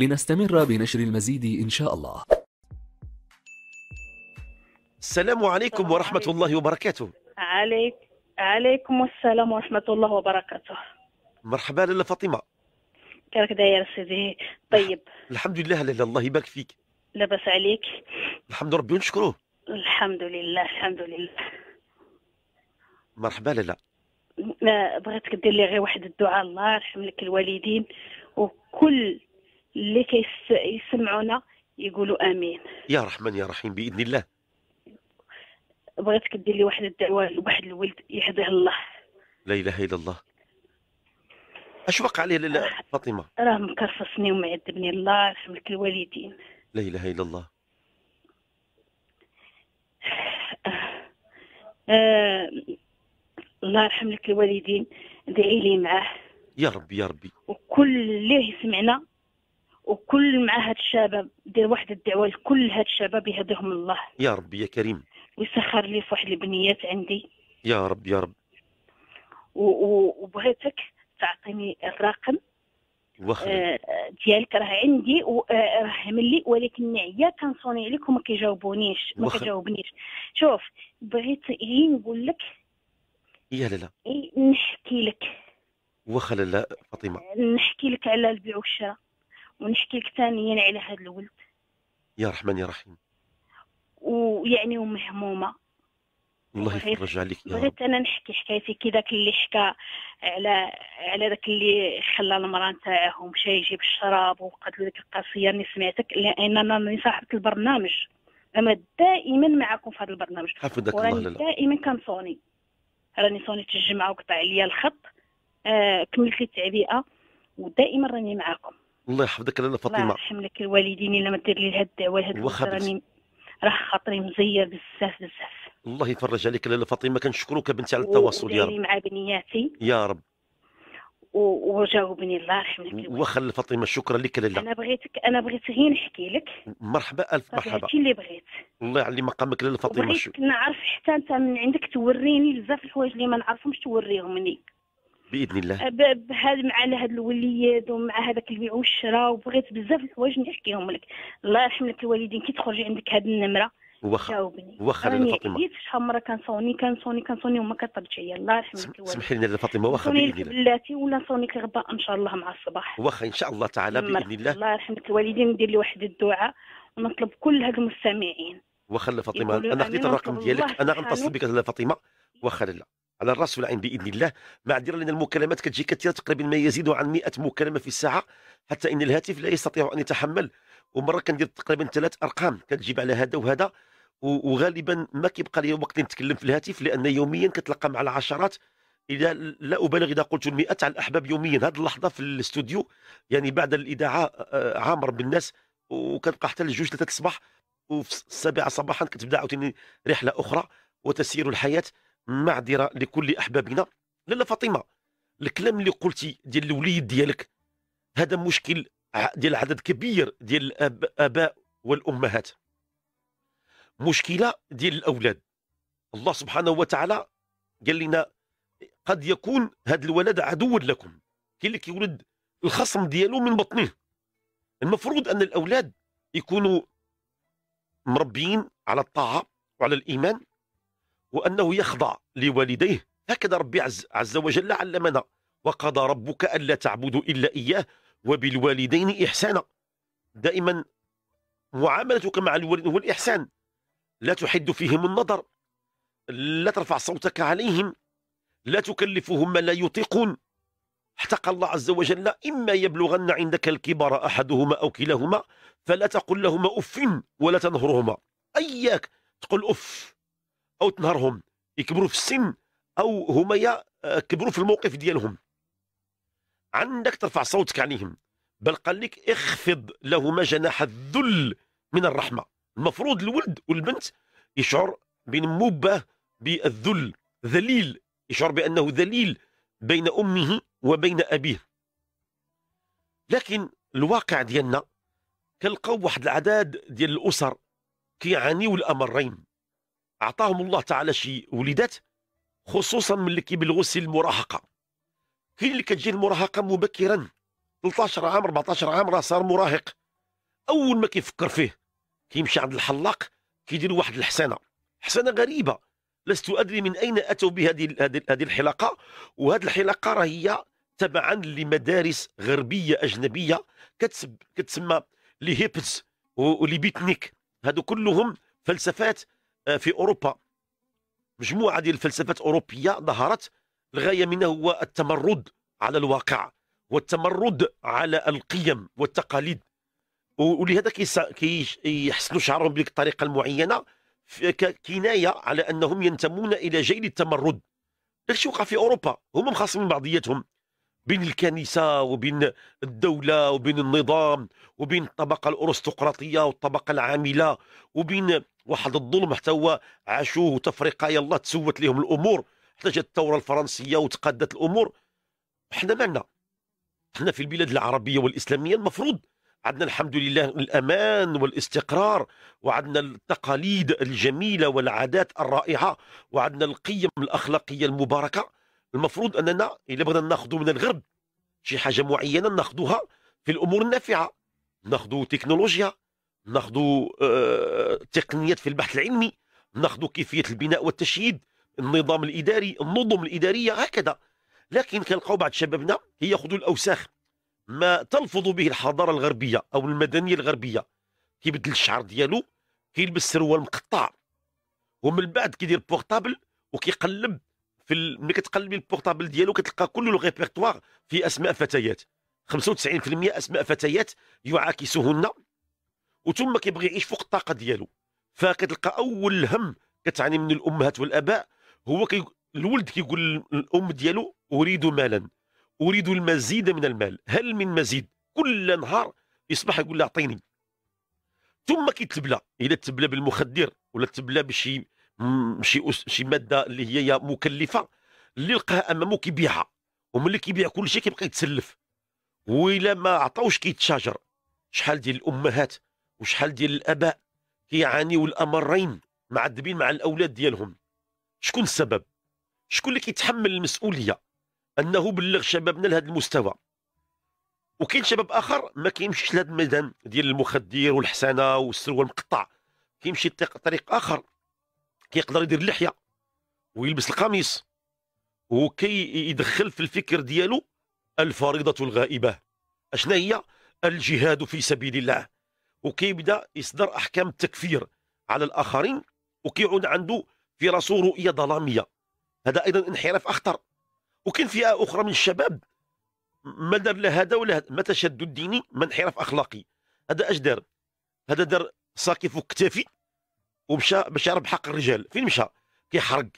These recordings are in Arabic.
لنستمر بنشر المزيد إن شاء الله السلام عليكم ورحمة الله وبركاته عليك عليكم السلام ورحمة الله وبركاته مرحبا لالا فاطمة كيفك داير سيدي طيب الحمد لله لله الله يبارك فيك لاباس عليك الحمد ربي ونشكروه الحمد لله الحمد لله مرحبا لالا بغيتك دير لي غير واحد الدعاء الله يرحم لك الوالدين وكل اللي كيسمعونا يقولوا امين يا رحمن يا رحيم باذن الله بغيتك دير لي واحد الدعوه لواحد الولد يهديه الله لا اله الا الله اش وقع عليه لاله آه، فاطمه راه مكرفصني ومعذبني الله يرحم لك الوالدين لا اله الا الله آه الله يرحم لك الوالدين دعي لي معاه يا ربي يا ربي وكل اللي سمعنا وكل مع هاد الشباب دير واحد الدعوه لكل هاد الشباب يهديهم الله يا رب يا كريم ويسخر لي فواحد البنيات عندي يا رب يا رب وبغيتك تعطيني الرقم واخا آه، ديالك راه عندي وراه آه، ملي ولكن نعيا كنصوني عليك وما كيجاوبونيش ما كيجاوبنيش شوف بغيت غير نقول لك يا لالا إيه، نحكي لك واخا لالا فاطمه آه، نحكي لك على البيع والشراء ونحكي لك ثانيا على هذا الولد يا رحمن يا رحيم ويعني ومهمومه الله يفرج عليك يا بغيت انا نحكي حكايتي كي داك اللي حكى على على داك اللي خلى المراه نتاعه مشى يجيب الشراب وقالت له ديك القصيه راني سمعتك لان انا صاحبه البرنامج انا دائما معكم في هذا البرنامج حفظك الله لله دائما كنصوني راني صوني الجمعه وقطع عليا الخط آه كملت لي التعبئه ودائما راني معكم الله يحفظك لاله فاطمه الله يرحم لك الوالدين الا ما دير لي هاد الدعوه هاد راني راه خاطري مزير بزاف بزاف الله يفرج عليك لاله فاطمه كنشكرك بنتي على التواصل يا رب مع بنياتي يا رب وجاوبني الله يرحم لك لاله فاطمه شكرا لك لاله انا بغيتك انا بغيت غير نحكي لك مرحبا الف مرحبا هادشي اللي بغيت الله يعلي مقامك لاله فاطمه بغيت نعرف حتى انت من عندك توريني بزاف الحوايج اللي ما نعرفهمش توريهم لي باذن الله أه، بهذا مع هذا الوليد ومع هذاك البيع والشراء وبغيت بزاف الحوايج نحكيهم لك الله يرحم لك الوالدين كي تخرجي عندك هذه النمره واخا واخا لاله فاطمه جيت شحال مره كنصوني كنصوني كنصوني وما كطربش عليا الله يرحم لك سمحي لنا فاطمه واخا باذن الله بلاتي ولا نصونيك غدا ان شاء الله مع الصباح واخا ان شاء الله تعالى باذن الله الله يرحم لك الوالدين ندير لي واحد الدعاء ونطلب كل هاد المستمعين واخا فاطمه انا خديت الرقم ديالك انا غنتصل بك لاله فاطمه واخا لاله على الراس والعين باذن الله مع ديرا لان المكالمات كتجي كثيره تقريبا ما يزيد عن 100 مكالمه في الساعه حتى ان الهاتف لا يستطيع ان يتحمل ومره كندير تقريبا ثلاث ارقام كتجيب على هذا وهذا وغالبا ما كيبقى لي وقت نتكلم في الهاتف لان يوميا كتلقى مع العشرات اذا لا ابالغ اذا قلت المئات على الاحباب يوميا هذه اللحظه في الاستوديو يعني بعد الاذاعه آه، عامر بالناس وكنبقى حتى لجوج ثلاثه الصباح وفي السابعه صباحا كتبدا عاوتاني رحله اخرى وتسير الحياه معذره لكل احبابنا لاله فاطمه الكلام اللي قلتي ديال الوليد ديالك هذا مشكل ديال عدد كبير ديال الاباء والامهات مشكله ديال الاولاد الله سبحانه وتعالى قال لنا قد يكون هذا الولد عدوا لكم كاين اللي كيولد الخصم ديالو من بطنه المفروض ان الاولاد يكونوا مربيين على الطاعه وعلى الايمان وأنه يخضع لوالديه هكذا ربي عز, عز وجل علمنا وقضى ربك ألا تعبدوا إلا إياه وبالوالدين إحسانا دائما معاملتك مع الوالد هو الإحسان لا تحد فيهم النظر لا ترفع صوتك عليهم لا تكلفهم ما لا يطيقون احتق الله عز وجل إما يبلغن عندك الكبر أحدهما أو كلاهما فلا تقل لهما أف ولا تنهرهما أياك تقول أف او تنهرهم يكبروا في السن او هما كبروا في الموقف ديالهم عندك ترفع صوتك عليهم بل قال لك اخفض لهما جناح الذل من الرحمه المفروض الولد والبنت يشعر بنموبه بالذل ذليل يشعر بانه ذليل بين امه وبين ابيه لكن الواقع ديالنا كنلقاو واحد العداد ديال الاسر كيعانيو الامرين اعطاهم الله تعالى شي وليدات خصوصا من اللي كيبلغوا سن المراهقه كاين اللي كتجي المراهقه مبكرا 13 عام 14 عام راه صار مراهق اول ما كيفكر فيه كيمشي عند الحلاق كيدير واحد الحسنه حسنه غريبه لست ادري من اين اتوا بهذه هذه الحلاقه وهذه الحلاقه راه هي تبعا لمدارس غربيه اجنبيه كتسب كتسمى لهيبتس وليبيتنيك هادو كلهم فلسفات آه، في اوروبا مجموعه ديال الفلسفات الاوروبيه ظهرت الغايه منها هو التمرد على الواقع والتمرد على القيم والتقاليد ولهذا كيحسنوا شعرهم بديك الطريقه المعينه كنايه على انهم ينتمون الى جيل التمرد داكشي وقع في اوروبا هما مخاصمين بعضياتهم بين الكنيسة وبين الدولة وبين النظام وبين الطبقة الأرستقراطية والطبقة العاملة وبين واحد الظلم حتى هو عاشوه تفرقة يلا تسوت لهم الأمور حتى جات الثورة الفرنسية وتقادت الأمور حنا مالنا حنا في البلاد العربية والإسلامية المفروض عندنا الحمد لله الأمان والاستقرار وعندنا التقاليد الجميلة والعادات الرائعة وعندنا القيم الأخلاقية المباركة المفروض اننا الا بغينا ناخذوا من الغرب شي حاجه معينه ناخذوها في الامور النافعه ناخذوا تكنولوجيا ناخذوا آه تقنيات في البحث العلمي ناخذوا كيفيه البناء والتشييد النظام الاداري النظم الاداريه هكذا لكن كنلقاو بعض شبابنا ياخذوا الاوساخ ما تلفظ به الحضاره الغربيه او المدنيه الغربيه كيبدل الشعر ديالو كيلبس سروال مقطع ومن بعد كيدير بورتابل وكيقلب في ملي كتقلبي البورطابل ديالو كتلقى كل الريبرتوار في اسماء فتيات 95% اسماء فتيات يعاكسهن وثم كيبغي يعيش فوق الطاقه ديالو فكتلقى اول هم كتعاني من الامهات والاباء هو كي الولد كيقول الام ديالو اريد مالا اريد المزيد من المال هل من مزيد كل نهار يصبح يقول لها اعطيني ثم كيتبلى اذا تبلى بالمخدر ولا تبلى بشي شي شي ماده اللي هي مكلفه اللي لقاها امامه كيبيعها وملي كيبيع كل شيء كيبقى يتسلف وإلا ما عطاوش كيتشاجر شحال ديال الامهات وشحال ديال الاباء كيعانيو الامرين معذبين مع الاولاد ديالهم شكون السبب شكون اللي كيتحمل المسؤوليه انه بلغ شبابنا لهذا المستوى وكاين شباب اخر ما كيمشيش لهذا الميدان ديال المخدر والحسنه والسروال المقطع كيمشي طريق اخر كيقدر يدير اللحيه ويلبس القميص وكي يدخل في الفكر ديالو الفريضه الغائبه اشنا هي الجهاد في سبيل الله وكيبدا يصدر احكام التكفير على الاخرين وكيعود عنده في راسو رؤيه ظلاميه هذا ايضا انحراف اخطر وكاين فئه اخرى من الشباب ما دار لا هذا ولا هذا ما تشدد ديني ما انحراف اخلاقي هذا اش دار هذا دار ساكف وكتافي كتافي ومشى باش يعرف حق الرجال فين مشى كيحرق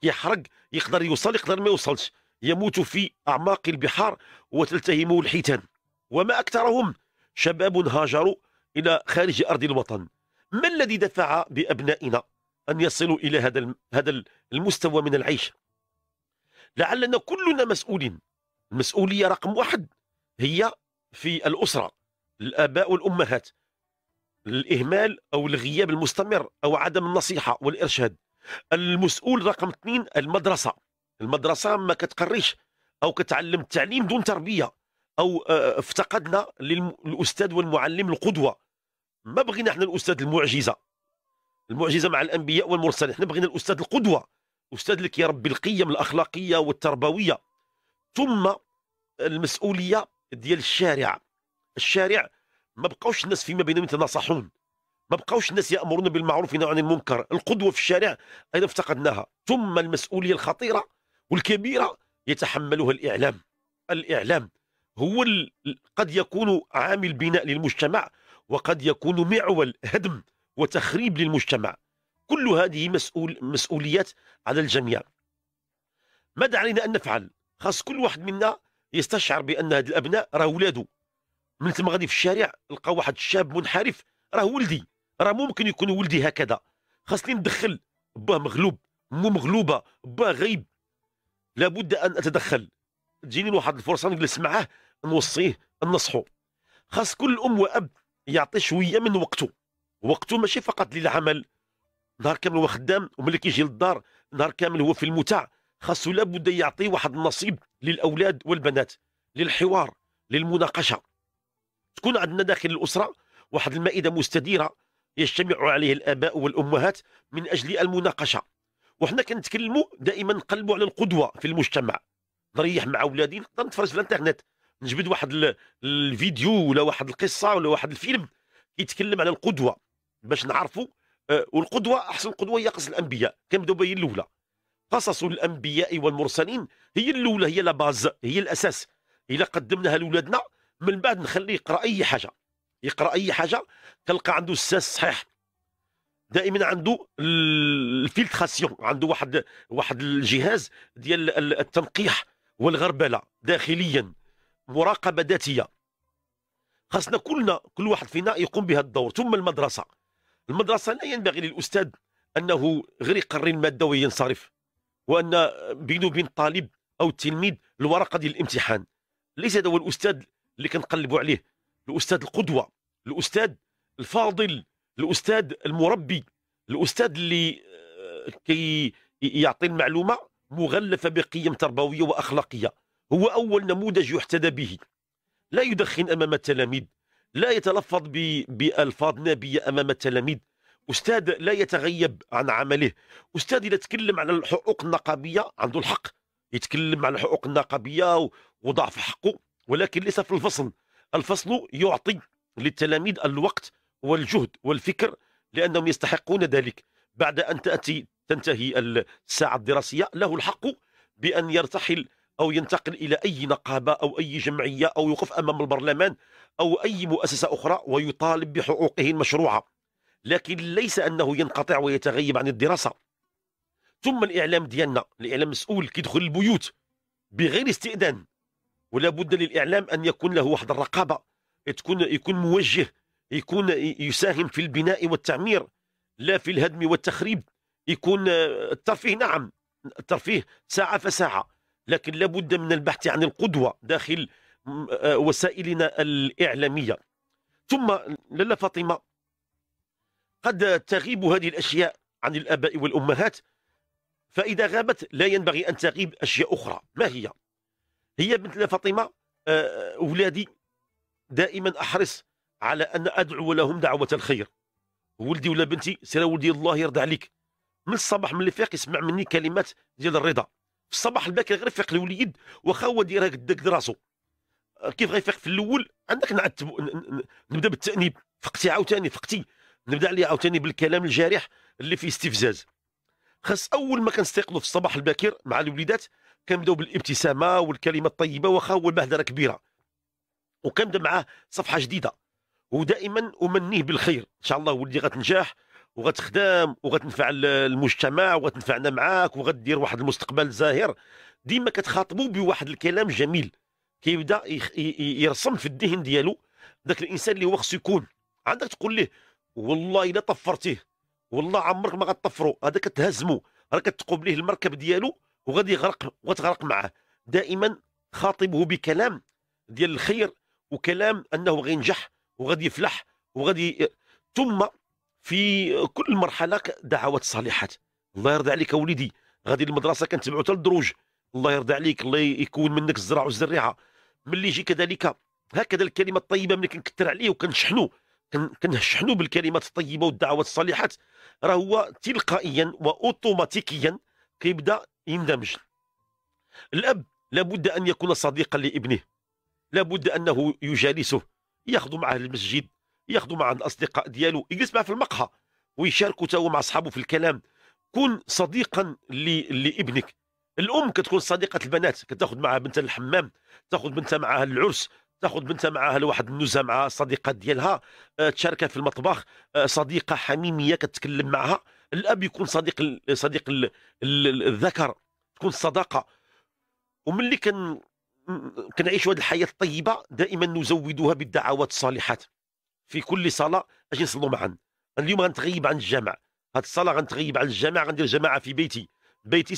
كيحرق يقدر يوصل يقدر ما يوصلش يموت في اعماق البحار وتلتهمه الحيتان وما اكثرهم شباب هاجروا الى خارج ارض الوطن ما الذي دفع بابنائنا ان يصلوا الى هذا هذا المستوى من العيش لعلنا كلنا مسؤولين المسؤوليه رقم واحد هي في الاسره الاباء والامهات الاهمال او الغياب المستمر او عدم النصيحه والارشاد المسؤول رقم اثنين المدرسه المدرسه ما كتقريش او كتعلم التعليم دون تربيه او آه، افتقدنا للاستاذ والمعلم القدوه ما بغينا احنا الاستاذ المعجزه المعجزه مع الانبياء والمرسلين احنا بغينا الاستاذ القدوه استاذ اللي كيربي القيم الاخلاقيه والتربويه ثم المسؤوليه ديال الشارع الشارع ما بقاوش الناس فيما بينهم يتناصحون ما بقاوش الناس يامرون بالمعروف عن المنكر القدوه في الشارع ايضا افتقدناها ثم المسؤوليه الخطيره والكبيره يتحملها الاعلام الاعلام هو ال... قد يكون عامل بناء للمجتمع وقد يكون معول هدم وتخريب للمجتمع كل هذه مسؤول مسؤوليات على الجميع ماذا علينا ان نفعل خاص كل واحد منا يستشعر بان هاد الابناء راه ولاده من تما غادي في الشارع نلقى واحد الشاب منحرف راه ولدي راه ممكن يكون ولدي هكذا خاصني ندخل باه مغلوب مو مغلوبه باه غيب لابد ان اتدخل تجيني واحد الفرصه نجلس معاه نوصيه ننصحه خاص كل ام واب يعطي شويه من وقته وقته ماشي فقط للعمل نهار كامل هو خدام وملي كيجي للدار نهار كامل هو في المتع خاصو لابد يعطي واحد النصيب للاولاد والبنات للحوار للمناقشه تكون عندنا داخل الاسره واحد المائده مستديره يجتمع عليه الاباء والامهات من اجل المناقشه وحنا كنتكلموا دائما نقلبوا على القدوه في المجتمع نريح مع ولادي نقدر نتفرج في الانترنت نجبد واحد الفيديو ولا واحد القصه ولا واحد الفيلم يتكلم على القدوه باش نعرفوا آه، والقدوه احسن قدوه هي قصص الانبياء كنبداو بها الاولى قصص الانبياء والمرسلين هي الاولى هي لاباز هي الاساس الا قدمناها لاولادنا من بعد نخليه يقرا اي حاجه يقرا اي حاجه تلقى عنده الساس صحيح دائما عنده الفلتراسيون عنده واحد واحد الجهاز ديال التنقيح والغربله داخليا مراقبه ذاتيه خاصنا كلنا كل واحد فينا يقوم بهذا الدور ثم المدرسه المدرسه لا ينبغي للاستاذ انه غير يقري الماده وينصرف وان بينه وبين الطالب او التلميذ الورقه ديال الامتحان ليس هذا هو الاستاذ اللي كنقلبوا عليه الاستاذ القدوه الاستاذ الفاضل الاستاذ المربي الاستاذ اللي آه، كي يعطي المعلومه مغلفه بقيم تربويه واخلاقيه هو اول نموذج يحتذى به لا يدخن امام التلاميذ لا يتلفظ بالفاظ نابيه امام التلاميذ استاذ لا يتغيب عن عمله استاذ اذا تكلم على الحقوق النقابيه عنده الحق يتكلم على الحقوق النقابيه وضعف حقه ولكن ليس في الفصل الفصل يعطي للتلاميذ الوقت والجهد والفكر لأنهم يستحقون ذلك بعد أن تأتي تنتهي الساعة الدراسية له الحق بأن يرتحل أو ينتقل إلى أي نقابة أو أي جمعية أو يقف أمام البرلمان أو أي مؤسسة أخرى ويطالب بحقوقه المشروعة لكن ليس أنه ينقطع ويتغيب عن الدراسة ثم الإعلام ديالنا الإعلام مسؤول كيدخل البيوت بغير استئذان ولا بد للاعلام ان يكون له واحد الرقابه تكون يكون موجه يكون يساهم في البناء والتعمير لا في الهدم والتخريب يكون الترفيه نعم الترفيه ساعه فساعه لكن لابد من البحث عن القدوه داخل آه، وسائلنا الاعلاميه ثم للا فاطمه قد تغيب هذه الاشياء عن الاباء والامهات فاذا غابت لا ينبغي ان تغيب اشياء اخرى ما هي هي بنت فاطمه اولادي آه، دائما احرص على ان ادعو لهم دعوه الخير ولدي ولا بنتي سير ولدي الله يرضى عليك من الصباح من فيق يسمع مني كلمات ديال الرضا في الصباح الباكر غير فيق الوليد واخا هو دايرها قدك دراسو آه، كيف غيفيق في الاول عندك نعتب نبدا بالتانيب فقتي عاوتاني فقتي نبدا عليه عاوتاني بالكلام الجارح اللي فيه استفزاز خاص اول ما كنستيقظوا في الصباح الباكر مع الوليدات كنبداو بالابتسامه والكلمه الطيبه واخا هو المهدره كبيره وكنبدا معاه صفحه جديده ودائما امنيه بالخير ان شاء الله ولدي غتنجح وغتخدم وغتنفع المجتمع وغتنفعنا معاك وغدير واحد المستقبل زاهر ديما كتخاطبو بواحد الكلام جميل كيبدا يرسم في الذهن ديالو ذاك الانسان اللي هو خصو يكون عندك تقول ليه والله الا طفرتيه والله عمرك ما غتطفرو هذا كتهزمو راه كتقوم ليه المركب ديالو وغادي يغرق وتغرق معه دائما خاطبه بكلام ديال الخير وكلام انه غينجح وغادي يفلح وغادي ثم في كل مرحله دعوات صالحات الله يرضى عليك وليدي غادي المدرسه كنتبعو حتى الدروج الله يرضى عليك الله يكون منك الزرع والزريعه ملي يجي كذلك هكذا الكلمه الطيبه ملي كنكثر عليه وكنشحنو كنشحنو بالكلمات الطيبه والدعوات الصالحات راه هو تلقائيا واوتوماتيكيا كيبدا يندمج الأب لابد أن يكون صديقا لابنه لابد أنه يجالسه ياخذ معه المسجد ياخذ معه الأصدقاء ديالو يجلس معه في المقهى ويشاركوا تاو مع أصحابه في الكلام كن صديقا لابنك الأم كتكون صديقة البنات كتاخذ معها بنتها للحمام تاخذ بنتها معها للعرس تاخذ بنتها معها لواحد النزهه مع الصديقات ديالها آه، تشاركها في المطبخ آه، صديقه حميميه كتكلم معها الاب يكون صديق صديق الذكر تكون الصداقه وملي كن كنعيشوا هذه الحياه الطيبه دائما نزودها بالدعوات الصالحات في كل صلاه اجي نصلوا معا اليوم غنتغيب عن الجامع هذه الصلاه غنتغيب عن الجامع غندير جماعه في بيتي بيتي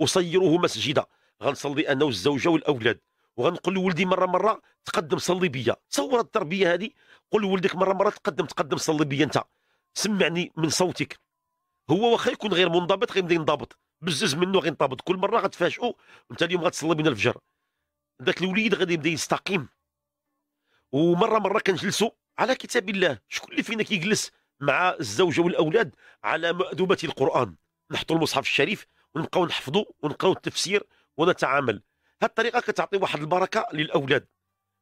ساصيره مسجدا غنصلي انا والزوجه والاولاد وغنقول لولدي مره مره تقدم صلي بيا تصور التربيه هذه قول لولدك مره مره تقدم تقدم صلي بيا انت سمعني من صوتك هو واخا يكون غير منضبط غير ينضبط بزز منه غينضبط كل مره غتفاجئوا انت اليوم غتصلي بنا الفجر ذاك الوليد غادي يبدا يستقيم ومره مره كنجلسوا على كتاب الله شكون اللي فينا كيجلس مع الزوجه والاولاد على مأدبه القران نحطوا المصحف الشريف ونبقاو نحفظوا ونقراو التفسير ونتعامل هذه الطريقه كتعطي واحد البركه للاولاد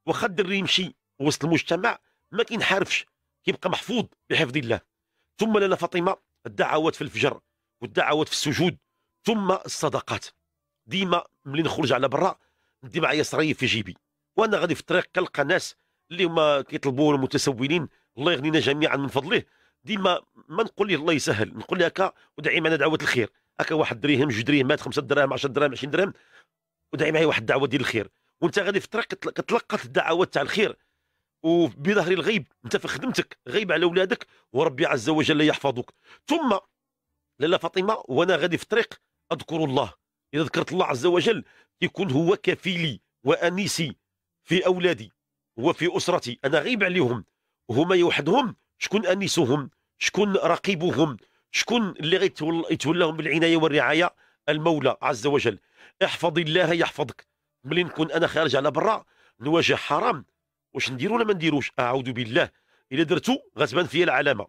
واخا الدري يمشي وسط المجتمع ما كينحرفش كيبقى محفوظ بحفظ الله ثم لنا فاطمه الدعوات في الفجر والدعوات في السجود ثم الصدقات ديما ملي نخرج على برا ندي معايا صرايف في جيبي وانا غادي في الطريق كنلقى ناس اللي هما كيطلبوا المتسولين الله يغنينا جميعا من فضله ديما ما نقول ليه الله يسهل نقول ليه هكا ودعي معنا دعوه الخير هكا واحد دريهم جوج دريهمات خمسه دراهم 10 دراهم 20 درهم ودعي معايا واحد الدعوه ديال الخير وانت غادي في الطريق كتلقى الدعوات تاع الخير وبظهر الغيب انت في خدمتك غيب على اولادك وربي عز وجل يحفظك ثم لاله فاطمه وانا غادي في الطريق اذكر الله اذا ذكرت الله عز وجل يكون هو كفيلي وانيسي في اولادي وفي اسرتي انا غيب عليهم هما يوحدهم شكون انيسهم شكون رقيبهم شكون اللي غيتولاهم بالعنايه والرعايه المولى عز وجل احفظ الله يحفظك ملي نكون انا خارج على برا نواجه حرام واش نديرو ولا ما نديروش اعوذ بالله الا درتو غتبان فيا العلامه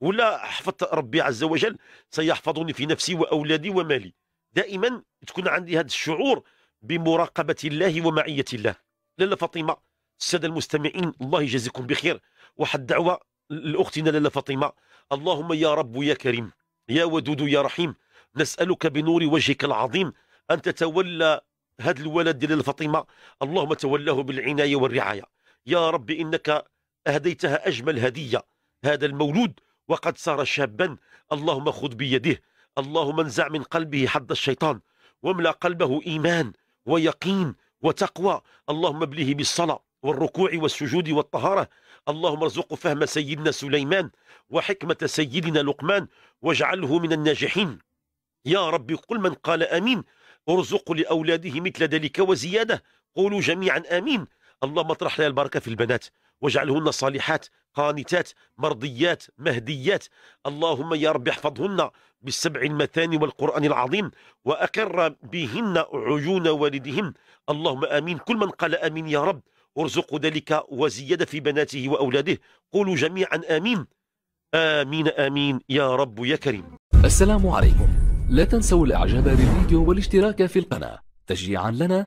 ولا حفظت ربي عز وجل سيحفظني في نفسي واولادي ومالي دائما تكون عندي هذا الشعور بمراقبه الله ومعيه الله لاله فاطمه الساده المستمعين الله يجازيكم بخير واحد الدعوه لاختنا لاله فاطمه اللهم يا رب يا كريم يا ودود يا رحيم نسالك بنور وجهك العظيم ان تتولى هذا الولد ديال فاطمه اللهم تولاه بالعنايه والرعايه يا رب إنك أهديتها أجمل هدية هذا المولود وقد صار شابا اللهم خذ بيده اللهم انزع من قلبه حد الشيطان واملأ قلبه إيمان ويقين وتقوى اللهم ابليه بالصلاة والركوع والسجود والطهارة اللهم ارزق فهم سيدنا سليمان وحكمة سيدنا لقمان واجعله من الناجحين يا رب قل من قال آمين ارزق لأولاده مثل ذلك وزيادة قولوا جميعا آمين اللهم اطرح لنا البركة في البنات واجعلهن صالحات قانتات مرضيات مهديات اللهم يا رب احفظهن بالسبع المثاني والقرآن العظيم وأقر بهن عيون والدهم اللهم آمين كل من قال آمين يا رب ارزق ذلك وزيادة في بناته وأولاده قولوا جميعا آمين آمين آمين يا رب يا كريم السلام عليكم لا تنسوا الإعجاب بالفيديو والاشتراك في القناة تشجيعا لنا